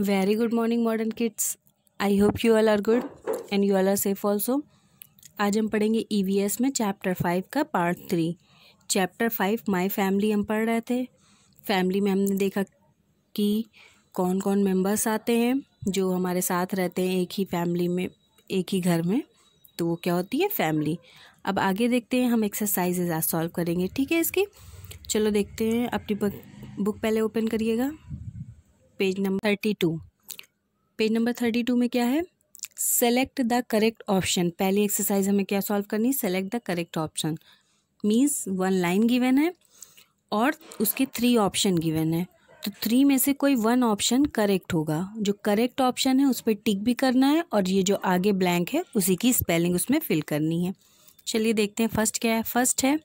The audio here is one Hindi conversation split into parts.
very good morning modern kids I hope you all are good and you all are safe also आज हम पढ़ेंगे ई वी एस में चैप्टर फाइव का part three chapter five my family हम पढ़ रहे थे फैमिली में हमने देखा कि कौन कौन मेंबर्स आते हैं जो हमारे साथ रहते हैं एक ही फैमिली में एक ही घर में तो वो क्या होती है फैमिली अब आगे देखते हैं हम एक्सरसाइजेज आज सॉल्व करेंगे ठीक है इसकी चलो देखते हैं अपनी बुक पहले ओपन करिएगा page number thirty two page number thirty two में क्या है सेलेक्ट द करेक्ट ऑप्शन पहली एक्सरसाइज हमें क्या सॉल्व करनी है select the correct option means one line given है और उसके थ्री ऑप्शन गिवन है तो थ्री में से कोई वन ऑप्शन करेक्ट होगा जो करेक्ट ऑप्शन है उस पर टिक भी करना है और ये जो आगे ब्लैंक है उसी की स्पेलिंग उसमें फिल करनी है चलिए देखते हैं फर्स्ट क्या है फर्स्ट है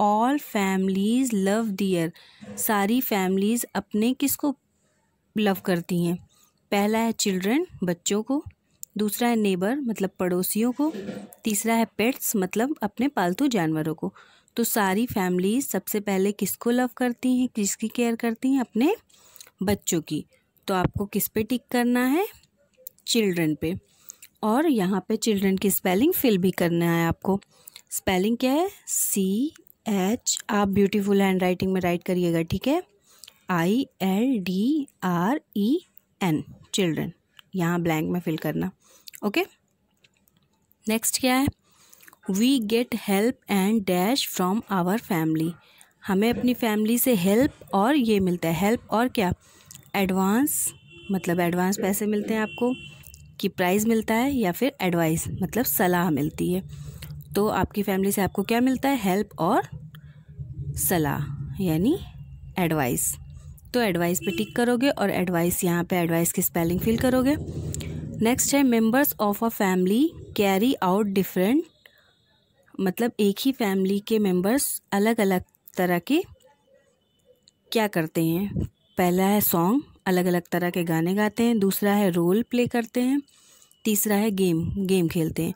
ऑल फैमिलीज़ लव दियर सारी फैमिलीज़ अपने किसको लव करती हैं पहला है चिल्ड्रन बच्चों को दूसरा है नेबर मतलब पड़ोसियों को तीसरा है पेट्स मतलब अपने पालतू जानवरों को तो सारी फैमिली सबसे पहले किसको लव करती हैं किसकी केयर करती हैं अपने बच्चों की तो आपको किस पे टिक करना है चिल्ड्रन पे और यहाँ पे चिल्ड्रन की स्पेलिंग फिल भी करना है आपको स्पेलिंग क्या है सी एच आप ब्यूटीफुल हैंड राइटिंग में राइट करिएगा ठीक है I L D R E N children यहाँ ब्लैंक में फिल करना ओके नेक्स्ट क्या है we get help and dash from our family हमें अपनी फैमिली से हेल्प और ये मिलता है हेल्प और क्या एडवांस मतलब एडवांस पैसे मिलते हैं आपको कि प्राइज़ मिलता है या फिर एडवाइस मतलब सलाह मिलती है तो आपकी फैमिली से आपको क्या मिलता है हेल्प और सलाह यानी एडवाइस तो एडवाइस पे टिक करोगे और एडवाइस यहाँ पे एडवाइस की स्पेलिंग फिल करोगे नेक्स्ट है members of a family carry out different मतलब एक ही फैमिली के मेंबर्स अलग अलग तरह के क्या करते हैं पहला है सॉन्ग अलग अलग तरह के गाने गाते हैं दूसरा है रोल प्ले करते हैं तीसरा है गेम गेम खेलते हैं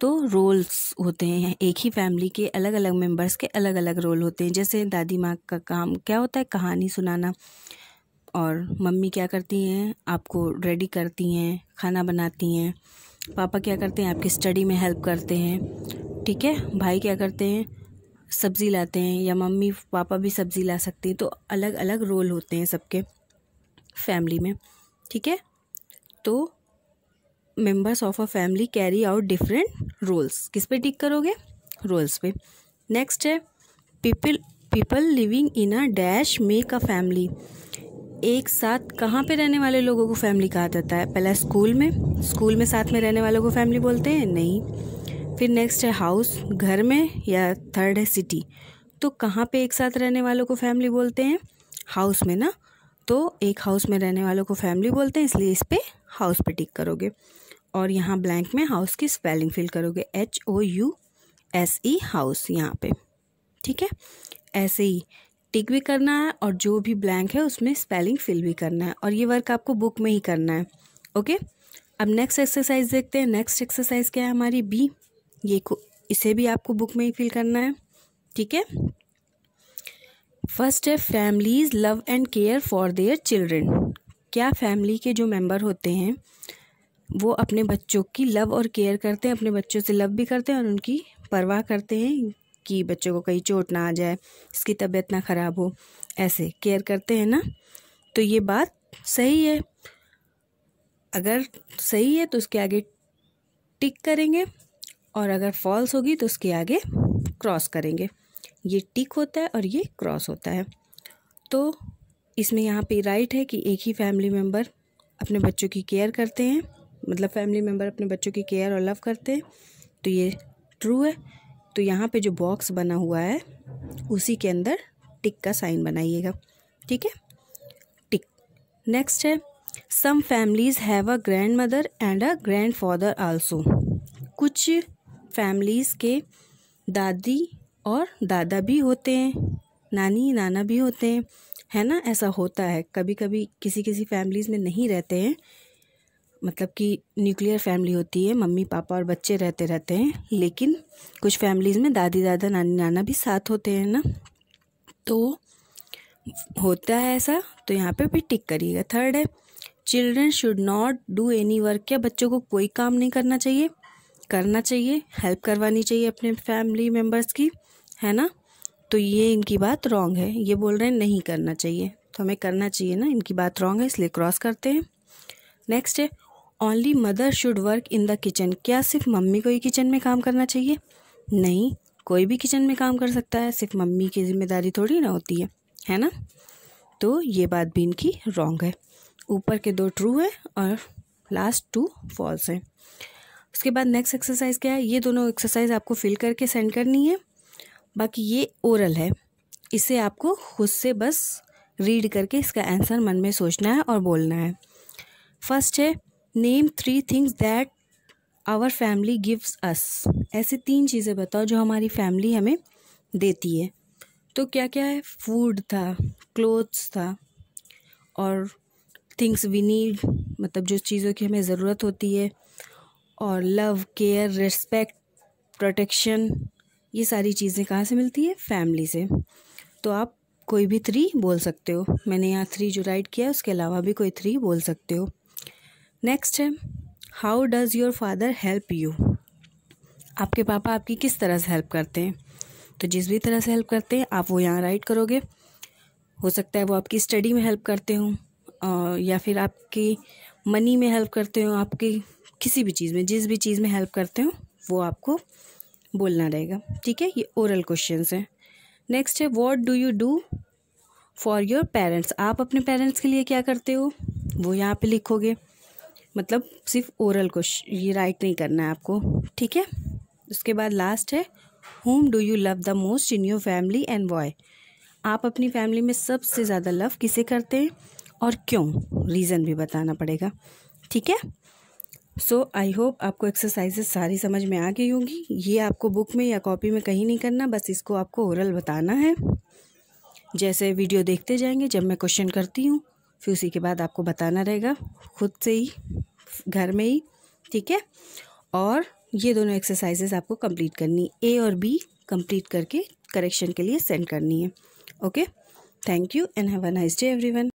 तो रोल्स होते हैं एक ही फैमिली के अलग अलग मेंबर्स के अलग अलग रोल होते हैं जैसे दादी माँ का काम क्या होता है कहानी सुनाना और मम्मी क्या करती हैं आपको रेडी करती हैं खाना बनाती हैं पापा क्या करते हैं आपकी स्टडी में हेल्प करते हैं ठीक है भाई क्या करते हैं सब्ज़ी लाते हैं या मम्मी पापा भी सब्ज़ी ला सकते हैं तो अलग अलग रोल होते हैं सबके फैमिली में ठीक है तो members of a family carry out different roles किस पे टिक करोगे रोल्स पे नेक्स्ट है people people living in a dash make a family एक साथ कहाँ पे रहने वाले लोगों को फैमिली कहा जाता है पहला स्कूल में स्कूल में साथ में रहने वालों को फैमिली बोलते हैं नहीं फिर नेक्स्ट है हाउस घर में या थर्ड है सिटी तो कहाँ पे एक साथ रहने वालों को फैमिली बोलते हैं हाउस में ना तो एक हाउस में रहने वालों को फैमिली बोलते हैं इसलिए इस पर हाउस पे टिक करोगे और यहाँ ब्लैंक में हाउस की स्पेलिंग फिल करोगे H O U S E house यहाँ पे ठीक है ऐसे ही टिक भी करना है और जो भी ब्लैंक है उसमें स्पेलिंग फिल भी करना है और ये वर्क आपको बुक में ही करना है ओके अब नेक्स्ट एक्सरसाइज देखते हैं नेक्स्ट एक्सरसाइज क्या है हमारी बी ये को इसे भी आपको बुक में ही फिल करना है ठीक है फर्स्ट है families love and care for their children क्या फैमिली के जो मेंबर होते हैं वो अपने बच्चों की लव और केयर करते हैं अपने बच्चों से लव भी करते हैं और उनकी परवाह करते हैं कि बच्चों को कहीं चोट ना आ जाए इसकी तबीयत ना ख़राब हो ऐसे केयर करते हैं ना तो ये बात सही है अगर सही है तो उसके आगे टिक करेंगे और अगर फॉल्स होगी तो उसके आगे क्रॉस करेंगे ये टिक होता है और ये क्रॉस होता है तो इसमें यहाँ पे राइट है कि एक ही फैमिली मेम्बर अपने बच्चों की केयर करते हैं मतलब फैमिली मेम्बर अपने बच्चों की केयर और लव करते हैं तो ये ट्रू है तो यहाँ पे जो बॉक्स बना हुआ है उसी के अंदर टिक का साइन बनाइएगा ठीक है टिक नेक्स्ट है some families have a grand mother and a grand father also कुछ फैमिलीज़ के दादी और दादा भी होते हैं नानी नाना भी होते हैं है ना ऐसा होता है कभी कभी किसी किसी फैमिलीज़ में नहीं रहते हैं मतलब कि न्यूक्लियर फैमिली होती है मम्मी पापा और बच्चे रहते रहते हैं लेकिन कुछ फैमिलीज़ में दादी दादा नानी नाना भी साथ होते हैं ना तो होता है ऐसा तो यहाँ पे भी टिक करिएगा थर्ड है children should not do any work क्या बच्चों को कोई काम नहीं करना चाहिए करना चाहिए हेल्प करवानी चाहिए अपने फैमिली मेम्बर्स की है ना तो ये इनकी बात रॉन्ग है ये बोल रहे हैं नहीं करना चाहिए तो हमें करना चाहिए ना इनकी बात रॉन्ग है इसलिए क्रॉस करते हैं नेक्स्ट है only mother should work in the kitchen क्या सिर्फ मम्मी को ही किचन में काम करना चाहिए नहीं कोई भी किचन में काम कर सकता है सिर्फ मम्मी की जिम्मेदारी थोड़ी ना होती है है ना तो ये बात भी इनकी रॉन्ग है ऊपर के दो ट्रू है और लास्ट टू फॉल्स है उसके बाद नेक्स्ट एक्सरसाइज क्या है ये दोनों एक्सरसाइज आपको फिल करके सेंड करनी है बाकी ये ओरल है इसे आपको खुद से बस रीड करके इसका आंसर मन में सोचना है और बोलना है फर्स्ट है name three things that our family gives us ऐसे तीन चीज़ें बताओ जो हमारी फैमिली हमें देती है तो क्या क्या है फूड था क्लोथ्स था और थिंग्स वी नीड मतलब जो चीज़ों की हमें ज़रूरत होती है और लव केयर रिस्पेक्ट प्रोटेक्शन ये सारी चीज़ें कहाँ से मिलती है फैमिली से तो आप कोई भी थ्री बोल सकते हो मैंने यहाँ थ्री जो राइट किया उसके अलावा भी कोई थ्री बोल सकते हो नेक्स्ट है how does your father help you आपके पापा आपकी किस तरह से हेल्प करते हैं तो जिस भी तरह से हेल्प करते हैं आप वो यहाँ राइट करोगे हो सकता है वो आपकी स्टडी में हेल्प करते हों या फिर आपकी मनी में हेल्प करते हो आपकी किसी भी चीज़ में जिस भी चीज़ में हेल्प करते हो वो आपको बोलना रहेगा ठीक है ये ओरल क्वेश्चन हैं नेक्स्ट है what do you do for your parents आप अपने पेरेंट्स के लिए क्या करते हो वो यहाँ पे लिखोगे मतलब सिर्फ ओरल क्वेश्चन ये राइट नहीं करना है आपको ठीक है उसके बाद लास्ट है whom do you love the most in your family and boy आप अपनी फैमिली में सबसे ज़्यादा लव किसे करते हैं और क्यों रीज़न भी बताना पड़ेगा ठीक है सो आई होप आपको एक्सरसाइजेज सारी समझ में आ गई होंगी ये आपको बुक में या कॉपी में कहीं नहीं करना बस इसको आपको ओरल बताना है जैसे वीडियो देखते जाएंगे जब मैं क्वेश्चन करती हूँ फिर उसी के बाद आपको बताना रहेगा खुद से ही घर में ही ठीक है और ये दोनों एक्सरसाइजेज आपको कंप्लीट करनी ए और बी कंप्लीट करके करेक्शन के लिए सेंड करनी है okay thank you and have a nice day everyone